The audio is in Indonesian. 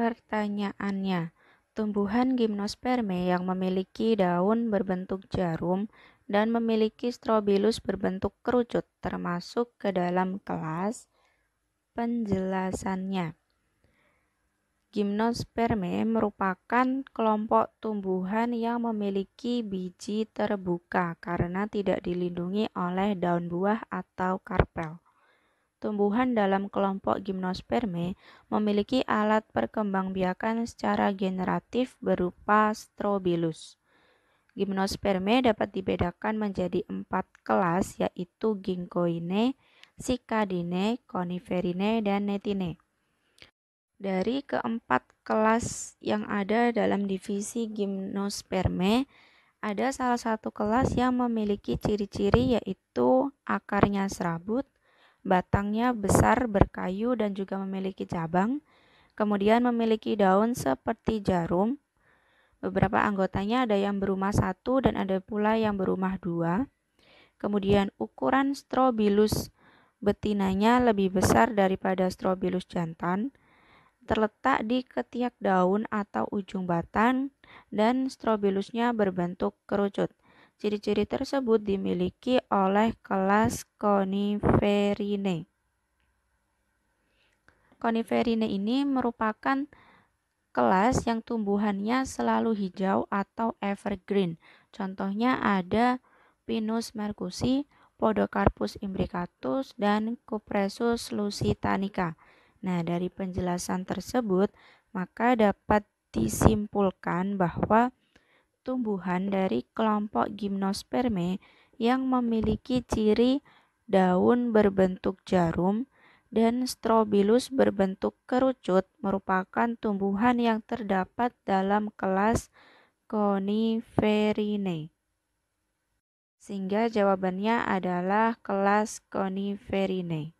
Pertanyaannya, tumbuhan gimnosperme yang memiliki daun berbentuk jarum dan memiliki strobilus berbentuk kerucut termasuk ke dalam kelas penjelasannya. Gimnosperme merupakan kelompok tumbuhan yang memiliki biji terbuka karena tidak dilindungi oleh daun buah atau karpel tumbuhan dalam kelompok gimnosperme memiliki alat perkembangbiakan secara generatif berupa strobilus. Gimnosperme dapat dibedakan menjadi empat kelas yaitu Ginkgoine, Cicadine, Coniferine, dan Netine. Dari keempat kelas yang ada dalam divisi gimnosperme, ada salah satu kelas yang memiliki ciri-ciri yaitu akarnya serabut, Batangnya besar, berkayu, dan juga memiliki cabang. Kemudian memiliki daun seperti jarum. Beberapa anggotanya ada yang berumah satu dan ada pula yang berumah dua. Kemudian ukuran strobilus betinanya lebih besar daripada strobilus jantan, terletak di ketiak daun atau ujung batang, dan strobilusnya berbentuk kerucut. Ciri-ciri tersebut dimiliki oleh kelas Coniferinae. Coniferinae ini merupakan kelas yang tumbuhannya selalu hijau atau evergreen. Contohnya ada Pinus mercusi, Podocarpus imbricatus, dan Cupressus lusitanica. Nah, dari penjelasan tersebut, maka dapat disimpulkan bahwa Tumbuhan dari kelompok gimnosperme yang memiliki ciri daun berbentuk jarum dan strobilus berbentuk kerucut merupakan tumbuhan yang terdapat dalam kelas Coniferinae. Sehingga jawabannya adalah kelas Coniferinae.